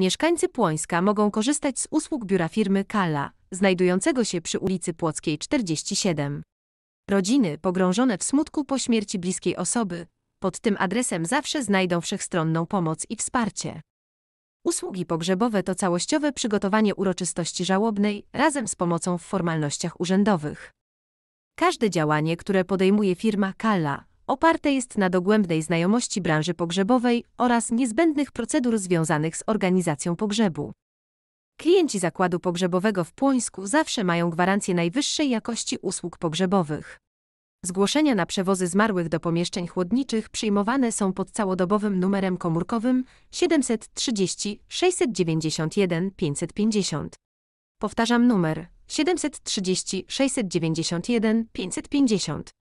Mieszkańcy Płońska mogą korzystać z usług biura firmy Kala, znajdującego się przy ulicy Płockiej 47. Rodziny pogrążone w smutku po śmierci bliskiej osoby pod tym adresem zawsze znajdą wszechstronną pomoc i wsparcie. Usługi pogrzebowe to całościowe przygotowanie uroczystości żałobnej razem z pomocą w formalnościach urzędowych. Każde działanie, które podejmuje firma Kala, oparte jest na dogłębnej znajomości branży pogrzebowej oraz niezbędnych procedur związanych z organizacją pogrzebu. Klienci zakładu pogrzebowego w Płońsku zawsze mają gwarancję najwyższej jakości usług pogrzebowych. Zgłoszenia na przewozy zmarłych do pomieszczeń chłodniczych przyjmowane są pod całodobowym numerem komórkowym 730 691 550. Powtarzam numer 730 691 550.